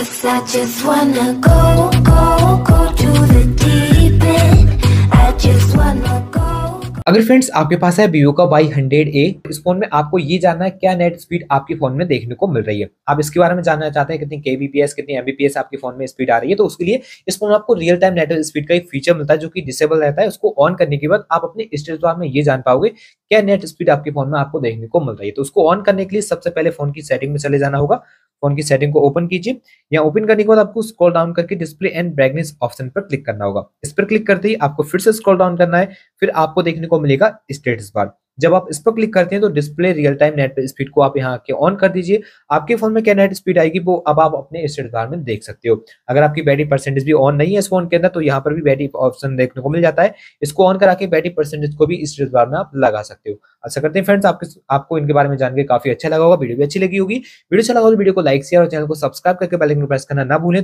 Cause I just wanna go, go, go to the deep end I just wanna go अगर friends आपके पास है Vivo का Y hundred ए इस phone में आपको ये जानना है क्या नेट स्पीड आपके फोन में देखने को मिल रही है आप इसके बारे में जानना चाहते हैं कितनी के बीपीएस कितनी एमबीपीएस आपके फोन में स्पीड आ रही है तो उसके लिए इस फोन में आपको रियल टाइम नेट स्पीड का एक फीचर मिलता है जो कि डिसेबल रहता है उसको ऑन करने के बाद आप अपने स्टेज बार में ये जान पाओगे क्या नेट स्पीड आपके फोन में आपको देखने को मिल रही है तो उसको ऑन करने के लिए सबसे पहले फोन की सेटिंग में चले जाना होगा फोन की सेटिंग को ओपन कीजिए या ओपन करने के बाद आपको स्क्रॉल डाउन करके डिस्प्ले एंड ब्राइटनेस ऑप्शन पर क्लिक करना होगा इस पर क्लिक करते ही आपको फिर से स्क्रॉल डाउन करना है फिर आपको देखने को मिलेगा स्टेटस बार जब आप इस पर क्लिक करते हैं तो display real time net speed को आप यहाँ आके ऑन कर दीजिए आपके फोन में क्या नेट स्पीड आएगी वो अब आप अपने स्टेट बार में देख सकते हो अगर आपकी बैटरी परसेंटेज भी ऑन नहीं है इस फोन के अंदर तो यहाँ पर भी बैटरी ऑप्शन देखने को मिल जाता है इसको ऑन करा के बैटरी परसेंटेज को भी स्टेट बार में आप लगा सकते हो अच्छा करते हैं फ्रेंड्स आपके आपको इनके बारे में जानकर काफी अच्छा लगा होगा वीडियो भी अच्छी लगी होगी वीडियो अच्छा लगा तो वीडियो को लाइक शेयर और चैनल को सब्सक्राइब करके बैलिंग प्रेस करना ना भूलें